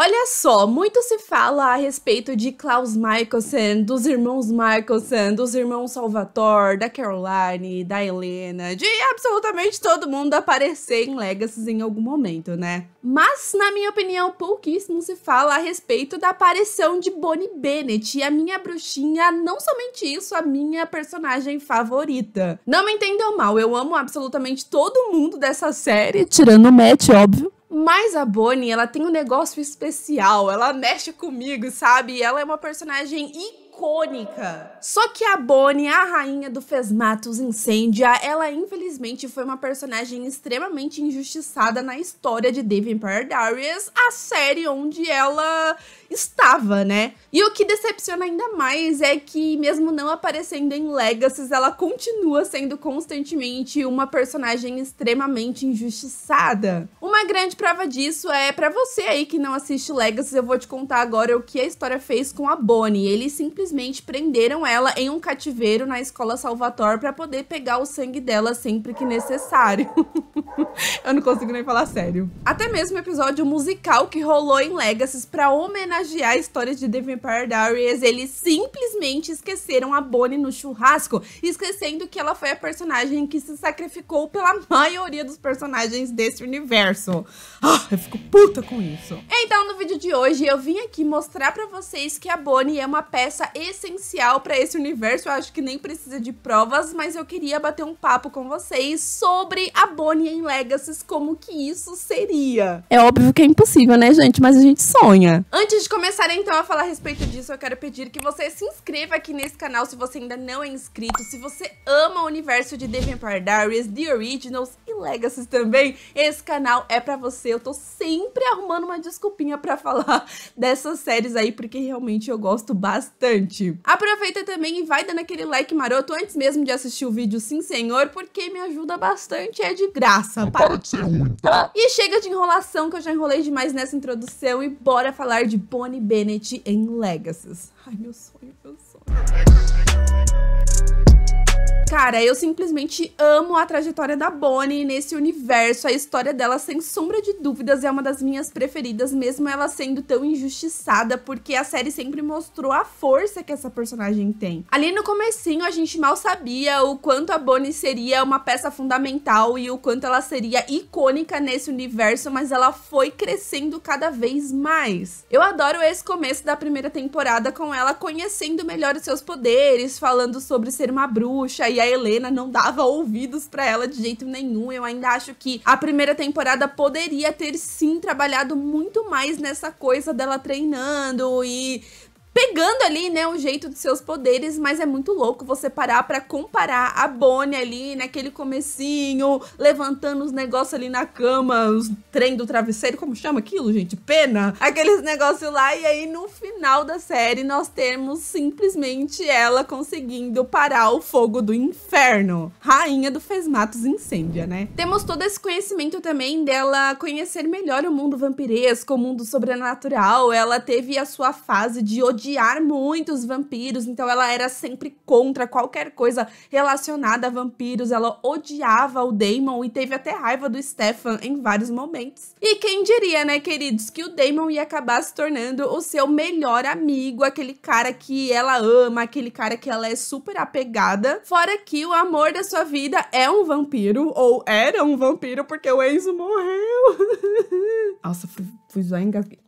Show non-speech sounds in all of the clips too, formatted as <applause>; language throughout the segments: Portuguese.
Olha só, muito se fala a respeito de Klaus Michelson, dos irmãos Michelson, dos irmãos Salvatore, da Caroline, da Helena, de absolutamente todo mundo aparecer em Legacies em algum momento, né? Mas, na minha opinião, pouquíssimo se fala a respeito da aparição de Bonnie Bennett, e a minha bruxinha, não somente isso, a minha personagem favorita. Não me entendam mal, eu amo absolutamente todo mundo dessa série, tirando o Matt, óbvio. Mas a Bonnie, ela tem um negócio especial, ela mexe comigo, sabe? Ela é uma personagem icônica. Só que a Bonnie, a rainha do Fesmatos Incêndia, ela infelizmente foi uma personagem extremamente injustiçada na história de The Vampire Diaries, a série onde ela estava, né? E o que decepciona ainda mais é que, mesmo não aparecendo em Legacies, ela continua sendo constantemente uma personagem extremamente injustiçada. Uma grande prova disso é para você aí que não assiste Legacies, eu vou te contar agora o que a história fez com a Bonnie. Ele simplesmente simplesmente prenderam ela em um cativeiro na escola Salvator para poder pegar o sangue dela sempre que necessário. <laughs> Eu não consigo nem falar sério. Até mesmo o episódio musical que rolou em Legacies para homenagear a história de The Vampire Diaries, ele simplesmente simplesmente esqueceram a Bonnie no churrasco, esquecendo que ela foi a personagem que se sacrificou pela maioria dos personagens desse universo. Ah, eu fico puta com isso. Então, no vídeo de hoje, eu vim aqui mostrar pra vocês que a Bonnie é uma peça essencial pra esse universo. Eu acho que nem precisa de provas, mas eu queria bater um papo com vocês sobre a Bonnie em Legacies, como que isso seria. É óbvio que é impossível, né, gente? Mas a gente sonha. Antes de começar, então, a falar a respeito disso, eu quero pedir que vocês se inscrevam inscreva aqui nesse canal se você ainda não é inscrito. Se você ama o universo de The Vampire Diaries, The Originals e Legacies também, esse canal é pra você. Eu tô sempre arrumando uma desculpinha pra falar <laughs> dessas séries aí, porque realmente eu gosto bastante. Aproveita também e vai dando aquele like maroto antes mesmo de assistir o vídeo, sim senhor, porque me ajuda bastante, é de graça. para de ser ruim, tá? E chega de enrolação, que eu já enrolei demais nessa introdução, e bora falar de Bonnie Bennett em Legacies. Ai, meu sonho, meu sonho. Cara, eu simplesmente amo a trajetória da Bonnie nesse universo. A história dela, sem sombra de dúvidas, é uma das minhas preferidas, mesmo ela sendo tão injustiçada, porque a série sempre mostrou a força que essa personagem tem. Ali no comecinho, a gente mal sabia o quanto a Bonnie seria uma peça fundamental e o quanto ela seria icônica nesse universo, mas ela foi crescendo cada vez mais. Eu adoro esse começo da primeira temporada com ela conhecendo melhor os seus poderes, falando sobre ser uma bruxa e e a Helena não dava ouvidos para ela de jeito nenhum. Eu ainda acho que a primeira temporada poderia ter sim trabalhado muito mais nessa coisa dela treinando e pegando ali, né, o jeito dos seus poderes, mas é muito louco você parar para comparar a Bonnie ali naquele comecinho, levantando os negócios ali na cama, os trem do travesseiro, como chama aquilo, gente? Pena? Aqueles negócios lá, e aí no final da série nós temos simplesmente ela conseguindo parar o fogo do inferno. Rainha do Fesmatos Incêndia, né? Temos todo esse conhecimento também dela conhecer melhor o mundo vampiresco, o mundo sobrenatural, ela teve a sua fase de odiar odiar muito os vampiros, então ela era sempre contra qualquer coisa relacionada a vampiros. Ela odiava o Damon e teve até raiva do Stefan em vários momentos. E quem diria, né, queridos, que o Damon ia acabar se tornando o seu melhor amigo, aquele cara que ela ama, aquele cara que ela é super apegada. Fora que o amor da sua vida é um vampiro, ou era um vampiro, porque o Enzo morreu. <laughs> Nossa, fui, zoar engasguei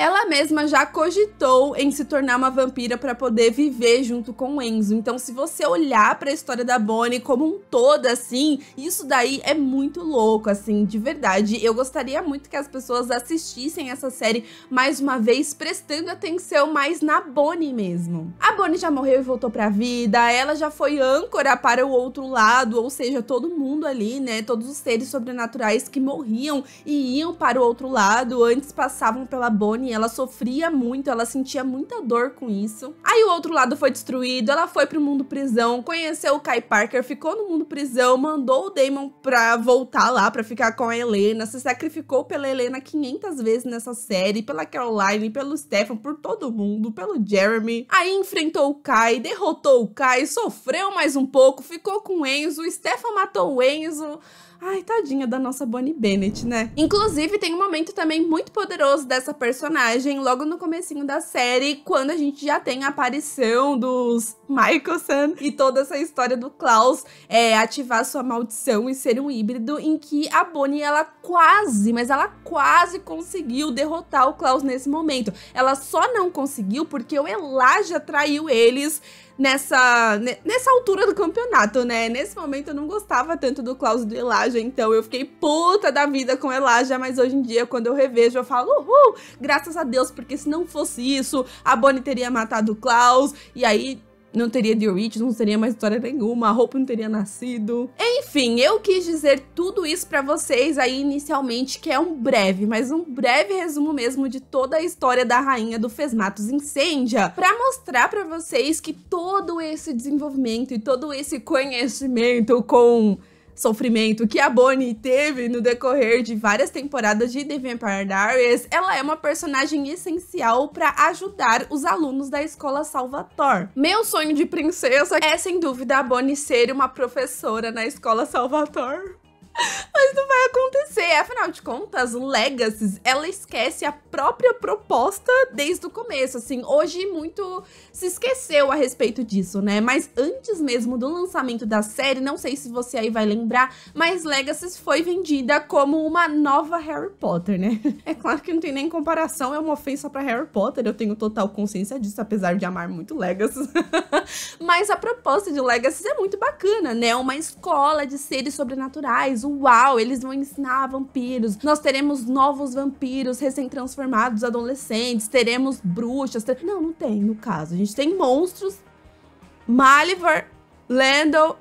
ela mesma já cogitou em se tornar uma vampira para poder viver junto com o Enzo. Então, se você olhar para a história da Bonnie como um todo assim, isso daí é muito louco, assim, de verdade. Eu gostaria muito que as pessoas assistissem essa série mais uma vez, prestando atenção mais na Bonnie mesmo. A Bonnie já morreu e voltou para a vida, ela já foi âncora para o outro lado, ou seja, todo mundo ali, né, todos os seres sobrenaturais que morriam e iam para o outro lado, antes passavam pela Bonnie ela sofria muito, ela sentia muita dor com isso. Aí o outro lado foi destruído, ela foi pro mundo prisão, conheceu o Kai Parker, ficou no mundo prisão, mandou o Damon pra voltar lá, pra ficar com a Helena, se sacrificou pela Helena 500 vezes nessa série, pela Caroline, pelo Stefan, por todo mundo, pelo Jeremy. Aí enfrentou o Kai, derrotou o Kai, sofreu mais um pouco, ficou com o Enzo, o Stefan matou o Enzo. Ai, tadinha da nossa Bonnie Bennett, né? Inclusive, tem um momento também muito poderoso dessa personagem logo no comecinho da série, quando a gente já tem a aparição dos Michaelson e toda essa história do Klaus é, ativar sua maldição e ser um híbrido em que a Bonnie, ela quase, mas ela quase conseguiu derrotar o Klaus nesse momento. Ela só não conseguiu porque o Elijah traiu eles nessa, nessa altura do campeonato, né? Nesse momento eu não gostava tanto do Klaus do Elijah, então eu fiquei puta da vida com Elijah, mas hoje em dia, quando eu revejo, eu falo, uhul, graças a Deus, porque se não fosse isso, a Bonnie teria matado o Klaus, e aí não teria The Origins, não teria mais história nenhuma, a roupa não teria nascido. Enfim, eu quis dizer tudo isso para vocês aí inicialmente, que é um breve, mas um breve resumo mesmo de toda a história da rainha do Fesmatos Incêndia, para mostrar para vocês que todo esse desenvolvimento e todo esse conhecimento com sofrimento que a Bonnie teve no decorrer de várias temporadas de The Vampire Diaries, ela é uma personagem essencial para ajudar os alunos da escola Salvator. Meu sonho de princesa é sem dúvida a Bonnie ser uma professora na escola Salvator. Mas não vai acontecer. Afinal de contas, Legacies, ela esquece a própria proposta desde o começo. Assim, hoje muito se esqueceu a respeito disso, né? Mas antes mesmo do lançamento da série, não sei se você aí vai lembrar, mas Legacies foi vendida como uma nova Harry Potter, né? <laughs> É claro que não tem nem comparação, é uma ofensa para Harry Potter. Eu tenho total consciência disso, apesar de amar muito Legacies. <laughs> Mas a proposta de Legacy é muito bacana, né? Uma escola de seres sobrenaturais. Uau, eles vão ensinar vampiros. Nós teremos novos vampiros recém-transformados, adolescentes. Teremos bruxas. Ter... Não, não tem, no caso. A gente tem monstros. Malivor, Landon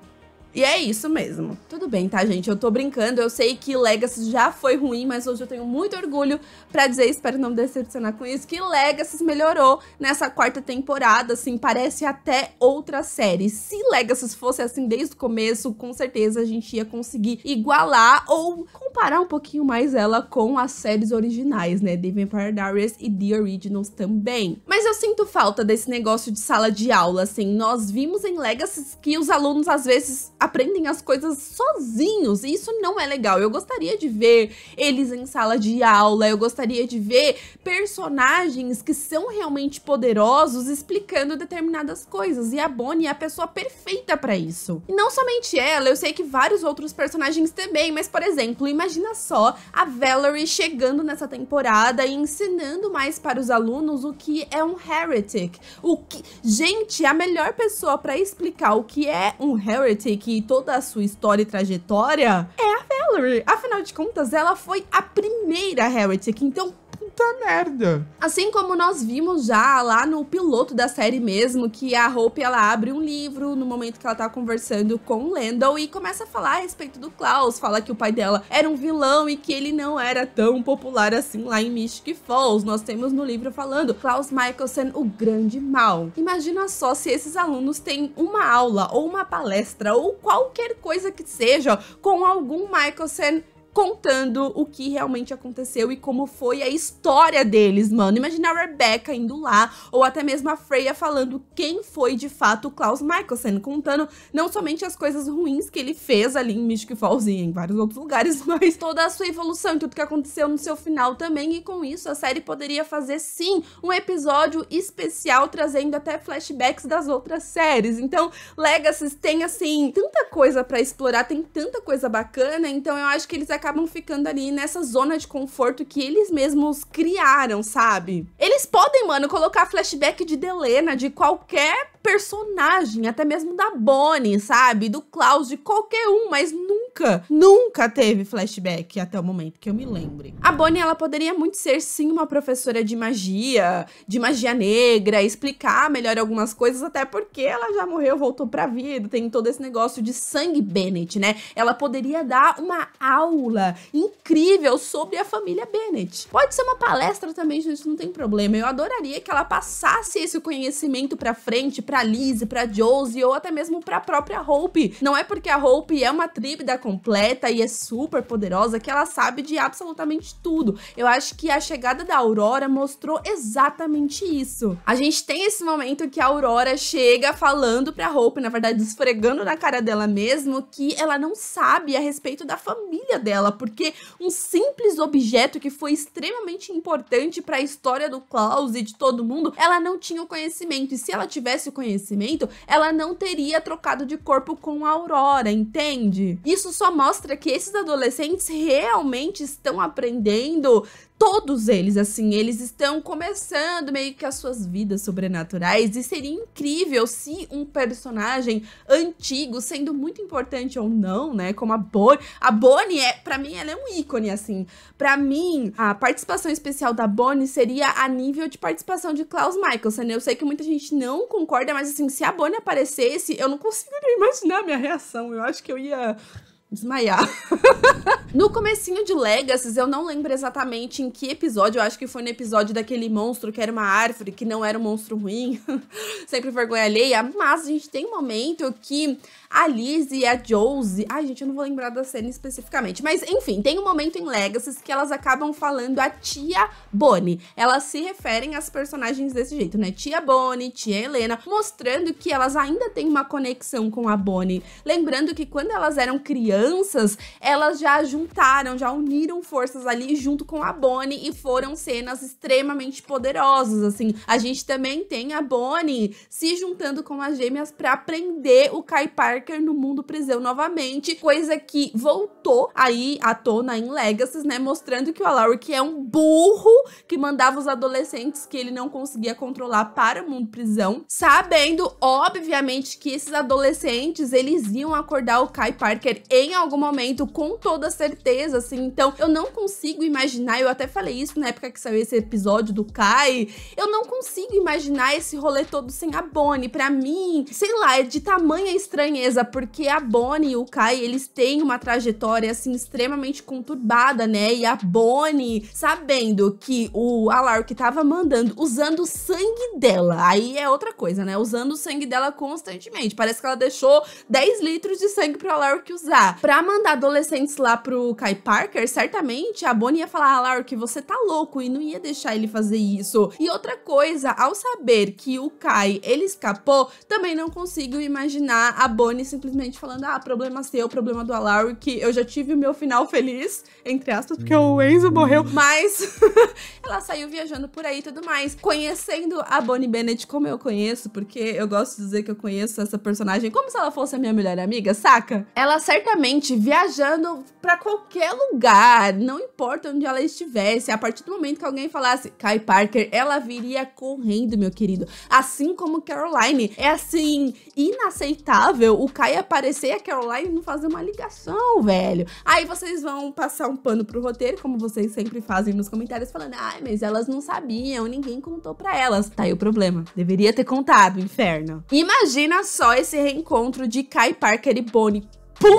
e é isso mesmo. Tudo bem, tá, gente? Eu tô brincando. Eu sei que Legacy já foi ruim, mas hoje eu tenho muito orgulho para dizer, espero não me decepcionar com isso, que Legacy melhorou nessa quarta temporada, assim, parece até outra série. Se Legacy fosse assim desde o começo, com certeza a gente ia conseguir igualar ou comparar um pouquinho mais ela com as séries originais, né? The Vampire Diaries e The Originals também. Mas eu sinto falta desse negócio de sala de aula, assim. Nós vimos em Legacy que os alunos às vezes aprendem as coisas sozinhos. E isso não é legal. Eu gostaria de ver eles em sala de aula, eu gostaria de ver personagens que são realmente poderosos explicando determinadas coisas. E a Bonnie é a pessoa perfeita para isso. E não somente ela, eu sei que vários outros personagens também, mas por exemplo, imagina só a Valerie chegando nessa temporada e ensinando mais para os alunos o que é um heretic. O que, gente, a melhor pessoa para explicar o que é um heretic toda a sua história e trajetória é a Valerie. Afinal de contas, ela foi a primeira Heretic. Então, Puta merda. Assim como nós vimos já lá no piloto da série mesmo, que a Hope ela abre um livro no momento que ela tá conversando com o Landon e começa a falar a respeito do Klaus, fala que o pai dela era um vilão e que ele não era tão popular assim lá em Mystic Falls. Nós temos no livro falando Klaus Michelson, o grande mal. Imagina só se esses alunos têm uma aula ou uma palestra ou qualquer coisa que seja com algum Michelson contando o que realmente aconteceu e como foi a história deles, mano. Imagina a Rebecca indo lá, ou até mesmo a Freya falando quem foi de fato o Klaus Michelsen, contando não somente as coisas ruins que ele fez ali em Mystic Falls e em vários outros lugares, <laughs> mas toda a sua evolução e tudo que aconteceu no seu final também. E com isso, a série poderia fazer sim um episódio especial trazendo até flashbacks das outras séries. Então, Legacy tem assim tanta coisa para explorar, tem tanta coisa bacana, então eu acho que eles acabam acabam ficando ali nessa zona de conforto que eles mesmos criaram, sabe? Eles podem, mano, colocar flashback de Delena, de qualquer personagem, até mesmo da Bonnie, sabe? Do Klaus, de qualquer um, mas nunca, nunca teve flashback até o momento que eu me lembre. A Bonnie, ela poderia muito ser sim uma professora de magia, de magia negra, explicar melhor algumas coisas, até porque ela já morreu, voltou pra vida, tem todo esse negócio de sangue Bennett, né? Ela poderia dar uma aula incrível sobre a família Bennett. Pode ser uma palestra também, gente, não tem problema. Eu adoraria que ela passasse esse conhecimento pra frente, pra pra Liz, pra Josie ou até mesmo pra própria Hope. Não é porque a Hope é uma tríbida completa e é super poderosa que ela sabe de absolutamente tudo. Eu acho que a chegada da Aurora mostrou exatamente isso. A gente tem esse momento que a Aurora chega falando pra Hope, na verdade esfregando na cara dela mesmo, que ela não sabe a respeito da família dela, porque um simples objeto que foi extremamente importante para a história do Klaus e de todo mundo, ela não tinha o conhecimento. E se ela tivesse o conhecimento, ela não teria trocado de corpo com a Aurora, entende? Isso só mostra que esses adolescentes realmente estão aprendendo todos eles, assim, eles estão começando meio que as suas vidas sobrenaturais e seria incrível se um personagem antigo, sendo muito importante ou não, né, como a Bonnie, a Bonnie é, para mim ela é um ícone assim. Para mim, a participação especial da Bonnie seria a nível de participação de Klaus Michelson. Eu sei que muita gente não concorda, mas assim, se a Bonnie aparecesse, eu não consigo nem imaginar a minha reação. Eu acho que eu ia desmaiar. <laughs> no comecinho de Legacies, eu não lembro exatamente em que episódio, eu acho que foi no episódio daquele monstro que era uma árvore, que não era um monstro ruim, <laughs> sempre vergonha alheia, mas a gente tem um momento que a Liz e a Josie. Ai, gente, eu não vou lembrar da cena especificamente. Mas, enfim, tem um momento em Legacies que elas acabam falando a tia Bonnie. Elas se referem às personagens desse jeito, né? Tia Bonnie, tia Helena, mostrando que elas ainda têm uma conexão com a Bonnie. Lembrando que quando elas eram crianças, elas já juntaram, já uniram forças ali junto com a Bonnie e foram cenas extremamente poderosas, assim. A gente também tem a Bonnie se juntando com as gêmeas para aprender o Kai Park Parker no mundo prisão novamente, coisa que voltou aí à tona em Legacies, né, mostrando que o Alaric é um burro que mandava os adolescentes que ele não conseguia controlar para o mundo prisão, sabendo, obviamente, que esses adolescentes, eles iam acordar o Kai Parker em algum momento, com toda certeza, assim, então eu não consigo imaginar, eu até falei isso na época que saiu esse episódio do Kai, eu não consigo imaginar esse rolê todo sem a Bonnie, pra mim, sei lá, é de tamanha estranheza surpresa, porque a Bonnie e o Kai, eles têm uma trajetória, assim, extremamente conturbada, né? E a Bonnie, sabendo que o Alark tava mandando, usando o sangue dela, aí é outra coisa, né? Usando o sangue dela constantemente. Parece que ela deixou 10 litros de sangue pro Alark usar. Pra mandar adolescentes lá pro Kai Parker, certamente a Bonnie ia falar, Alark, você tá louco, e não ia deixar ele fazer isso. E outra coisa, ao saber que o Kai, ele escapou, também não consigo imaginar a Bonnie simplesmente falando: ah, problema seu, problema do Alaric, que eu já tive o meu final feliz, entre aspas, porque o uhum. Enzo morreu, mas <laughs> ela saiu viajando por aí e tudo mais. Conhecendo a Bonnie Bennett como eu conheço, porque eu gosto de dizer que eu conheço essa personagem como se ela fosse a minha melhor amiga, saca? Ela certamente viajando para qualquer lugar, não importa onde ela estivesse, a partir do momento que alguém falasse Kai Parker, ela viria correndo, meu querido. Assim como Caroline. É assim, inaceitável o o Kai aparecer e a Caroline não fazer uma ligação, velho. Aí vocês vão passar um pano pro roteiro, como vocês sempre fazem nos comentários, falando: ai, ah, mas elas não sabiam, ninguém contou pra elas. Tá aí o problema. Deveria ter contado, inferno. Imagina só esse reencontro de Kai Parker e Bonnie. Pum.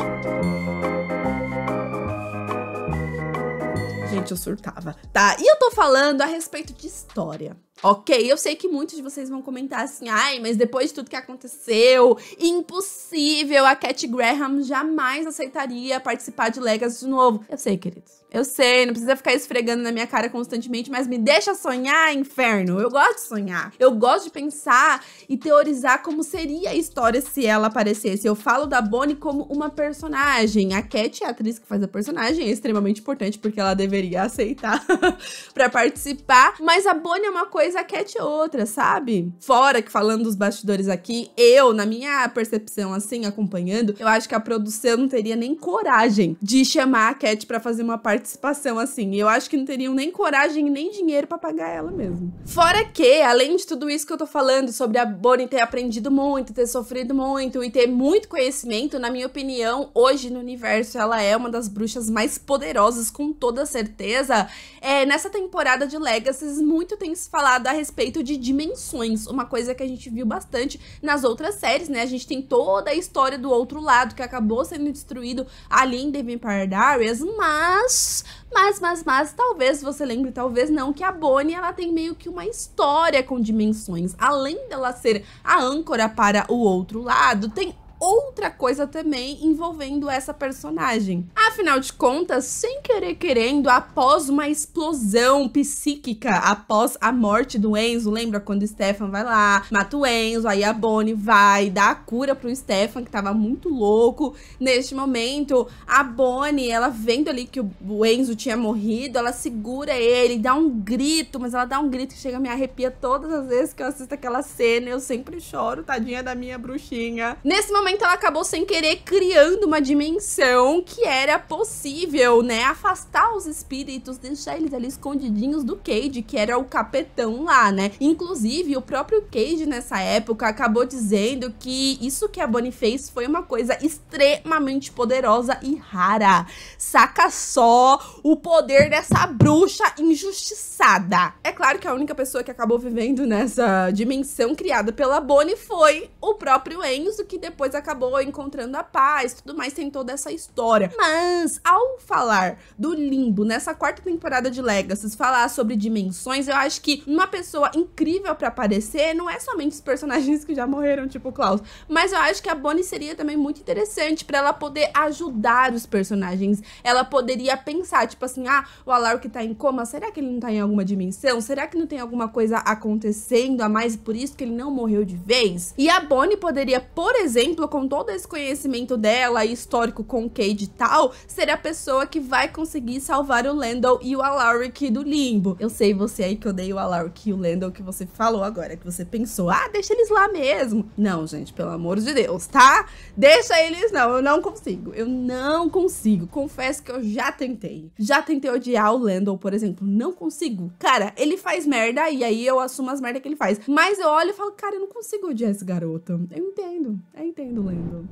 Gente, eu surtava, tá? E eu tô falando a respeito de história. Ok, eu sei que muitos de vocês vão comentar assim, ai, mas depois de tudo que aconteceu, impossível, a Cat Graham jamais aceitaria participar de Legacy de novo. Eu sei, queridos. Eu sei, não precisa ficar esfregando na minha cara constantemente, mas me deixa sonhar, inferno. Eu gosto de sonhar. Eu gosto de pensar e teorizar como seria a história se ela aparecesse. Eu falo da Bonnie como uma personagem. A Cat, é a atriz que faz a personagem, é extremamente importante porque ela deveria aceitar <laughs> para participar. Mas a Bonnie é uma coisa, a Cat é outra, sabe? Fora que falando dos bastidores aqui, eu, na minha percepção, assim, acompanhando, eu acho que a produção não teria nem coragem de chamar a Cat para fazer uma parte participação, assim. eu acho que não teriam nem coragem nem dinheiro para pagar ela mesmo. Fora que, além de tudo isso que eu tô falando sobre a Bonnie ter aprendido muito, ter sofrido muito e ter muito conhecimento, na minha opinião, hoje no universo ela é uma das bruxas mais poderosas, com toda certeza. É, nessa temporada de Legacies, muito tem se falado a respeito de dimensões, uma coisa que a gente viu bastante nas outras séries, né? A gente tem toda a história do outro lado que acabou sendo destruído ali em The Vampire Diaries, mas mas, mas, mas, talvez você lembre, talvez não, que a Bonnie, ela tem meio que uma história com dimensões. Além dela ser a âncora para o outro lado, tem outra coisa também envolvendo essa personagem. Afinal de contas, sem querer querendo, após uma explosão psíquica, após a morte do Enzo, lembra quando o Stefan vai lá, mata o Enzo, aí a Bonnie vai dar a cura pro Stefan, que tava muito louco. Neste momento, a Bonnie, ela vendo ali que o Enzo tinha morrido, ela segura ele, dá um grito, mas ela dá um grito que chega a me arrepia todas as vezes que eu assisto aquela cena, eu sempre choro, tadinha da minha bruxinha. Nesse momento, momento ela acabou sem querer criando uma dimensão que era possível, né? Afastar os espíritos, deixar eles ali escondidinhos do Cage, que era o capetão lá, né? Inclusive, o próprio Cage nessa época acabou dizendo que isso que a Bonnie fez foi uma coisa extremamente poderosa e rara. Saca só o poder dessa bruxa injustiçada. É claro que a única pessoa que acabou vivendo nessa dimensão criada pela Bonnie foi o próprio Enzo, que depois acabou encontrando a paz, tudo mais, tem toda essa história. Mas, ao falar do Limbo nessa quarta temporada de Legacies, falar sobre dimensões, eu acho que uma pessoa incrível para aparecer não é somente os personagens que já morreram, tipo o Klaus, mas eu acho que a Bonnie seria também muito interessante para ela poder ajudar os personagens. Ela poderia pensar, tipo assim, ah, o Alar que tá em coma, será que ele não tá em alguma dimensão? Será que não tem alguma coisa acontecendo a mais por isso que ele não morreu de vez? E a Bonnie poderia, por exemplo, com todo esse conhecimento dela e histórico com Cade e tal, ser a pessoa que vai conseguir salvar o Landon e o Alaric do limbo. Eu sei você aí que odeia o Alaric e o Landon que você falou agora, que você pensou, ah, deixa eles lá mesmo. Não, gente, pelo amor de Deus, tá? Deixa eles não, eu não consigo. Eu não consigo. Confesso que eu já tentei. Já tentei odiar o Landon, por exemplo. Não consigo. Cara, ele faz merda e aí eu assumo as merdas que ele faz. Mas eu olho e falo, cara, eu não consigo odiar esse garoto. Eu entendo, eu entendo.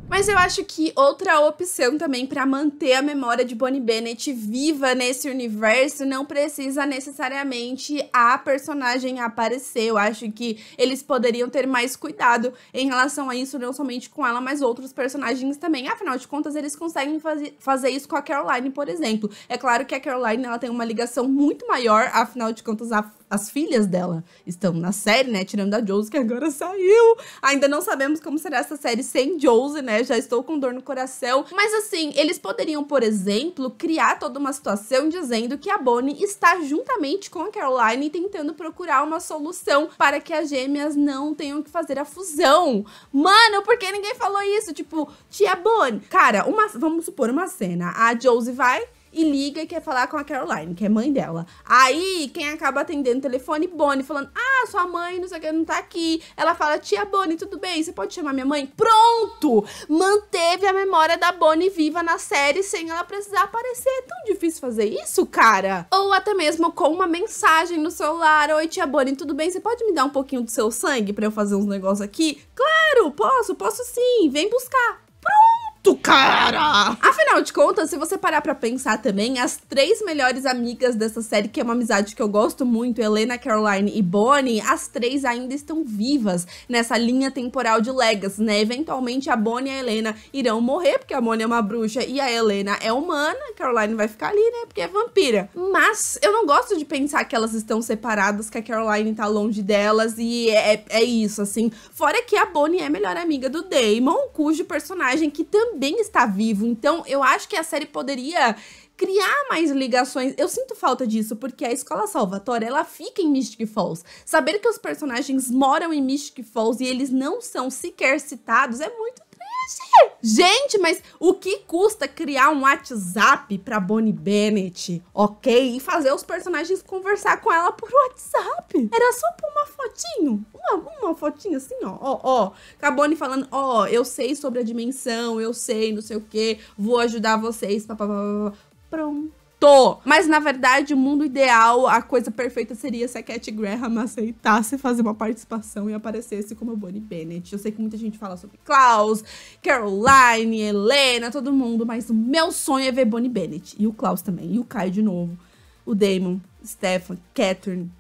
Mas eu acho que outra opção também para manter a memória de Bonnie Bennett viva nesse universo não precisa necessariamente a personagem aparecer. Eu acho que eles poderiam ter mais cuidado em relação a isso, não somente com ela, mas outros personagens também. Afinal de contas, eles conseguem fazer, fazer isso com a Caroline, por exemplo. É claro que a Caroline ela tem uma ligação muito maior, afinal de contas, a as filhas dela estão na série, né? Tirando a Josie, que agora saiu. Ainda não sabemos como será essa série sem Josie, né? Já estou com dor no coração. Mas assim, eles poderiam, por exemplo, criar toda uma situação dizendo que a Bonnie está juntamente com a Caroline tentando procurar uma solução para que as gêmeas não tenham que fazer a fusão. Mano, por que ninguém falou isso? Tipo, tia Bonnie. Cara, uma, vamos supor uma cena. A Josie vai e liga e quer falar com a Caroline, que é mãe dela. Aí, quem acaba atendendo o telefone, Bonnie, falando: Ah, sua mãe, não sei o que, não tá aqui. Ela fala: Tia Bonnie, tudo bem? Você pode chamar minha mãe? Pronto! Manteve a memória da Bonnie viva na série sem ela precisar aparecer. É tão difícil fazer isso, cara? Ou até mesmo com uma mensagem no celular: Oi, tia Bonnie, tudo bem? Você pode me dar um pouquinho do seu sangue para eu fazer uns negócios aqui? Claro, posso, posso sim. Vem buscar cara! Afinal de contas, se você parar para pensar também, as três melhores amigas dessa série, que é uma amizade que eu gosto muito, Helena, Caroline e Bonnie, as três ainda estão vivas nessa linha temporal de Legacy, né? Eventualmente a Bonnie e a Helena irão morrer, porque a Bonnie é uma bruxa e a Helena é humana, a Caroline vai ficar ali, né? Porque é vampira. Mas eu não gosto de pensar que elas estão separadas, que a Caroline tá longe delas e é, é, é isso, assim. Fora que a Bonnie é a melhor amiga do Damon, cujo personagem que também também está vivo. Então, eu acho que a série poderia criar mais ligações. Eu sinto falta disso, porque a Escola Salvatore, ela fica em Mystic Falls. Saber que os personagens moram em Mystic Falls e eles não são sequer citados é muito Gente, mas o que custa criar um WhatsApp pra Bonnie Bennett, ok? E fazer os personagens conversar com ela por WhatsApp? Era só por uma fotinho? Uma, uma fotinha assim, ó, ó, ó. Com a Bonnie falando, ó, oh, eu sei sobre a dimensão, eu sei, não sei o quê, vou ajudar vocês, papapá. Pronto. Tô. Mas na verdade, o mundo ideal, a coisa perfeita seria se a Cat Graham aceitasse fazer uma participação e aparecesse como Bonnie Bennett. Eu sei que muita gente fala sobre Klaus, Caroline, Helena, todo mundo, mas o meu sonho é ver Bonnie Bennett. E o Klaus também. E o Kai de novo. O Damon, Stefan, Catherine,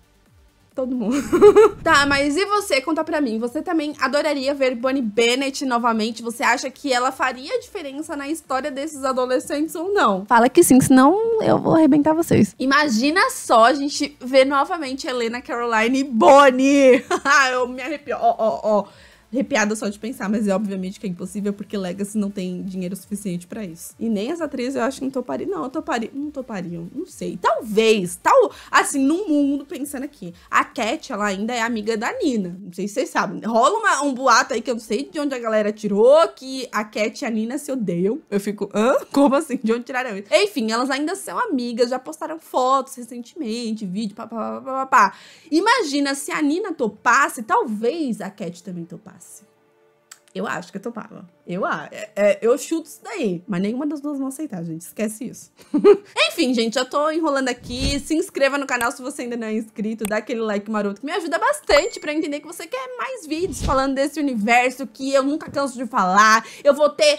todo mundo. <laughs> tá, mas e você? Conta pra mim. Você também adoraria ver Bonnie Bennett novamente? Você acha que ela faria diferença na história desses adolescentes ou não? Fala que sim, senão eu vou arrebentar vocês. Imagina só a gente ver novamente Helena, Caroline e Bonnie. <laughs> Ah, eu me arrepio. Ó, ó, ó arrepiada só de pensar, mas é obviamente que é impossível porque Legacy não tem dinheiro suficiente para isso. E nem as atrizes eu acho que não topariam. Não, eu toparia. Não topariam. Não sei. Talvez. Tal. Assim, no mundo, pensando aqui. A Cat, ela ainda é amiga da Nina. Não sei se vocês sabem. Rola uma, um boato aí que eu não sei de onde a galera tirou que a Cat e a Nina se odeiam. Eu fico, hã? Como assim? De onde tiraram isso? Enfim, elas ainda são amigas, já postaram fotos recentemente, vídeo, papapá. Imagina se a Nina topasse, talvez a Cat também topasse tomasse. Eu acho que eu tomava. Eu, é, é, eu chuto isso daí. Mas nenhuma das duas vão aceitar, gente. Esquece isso. <laughs> Enfim, gente, já tô enrolando aqui. Se inscreva no canal se você ainda não é inscrito. Dá aquele like maroto que me ajuda bastante pra entender que você quer mais vídeos falando desse universo que eu nunca canso de falar. Eu vou ter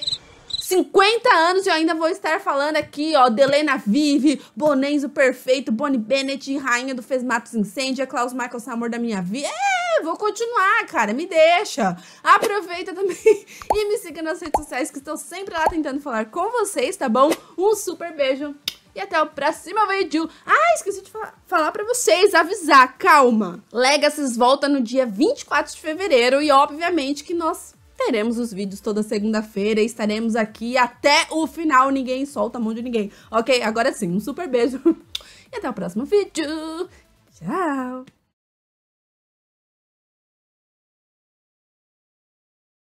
50 anos e eu ainda vou estar falando aqui, ó, Delena Vive, Bonenzo Perfeito, Bonnie Bennett, Rainha do Fez Matos Incêndio, é Klaus Michael Samor da Minha Vida. É! Ah, vou continuar, cara. Me deixa. Aproveita também <laughs> e me siga nas redes sociais que estou sempre lá tentando falar com vocês, tá bom? Um super beijo e até o próximo vídeo. Ah, esqueci de falar, falar pra vocês, avisar, calma. Legacies volta no dia 24 de fevereiro e obviamente que nós teremos os vídeos toda segunda-feira e estaremos aqui até o final. Ninguém solta a mão de ninguém. Ok, agora sim, um super beijo <laughs> e até o próximo vídeo. Tchau!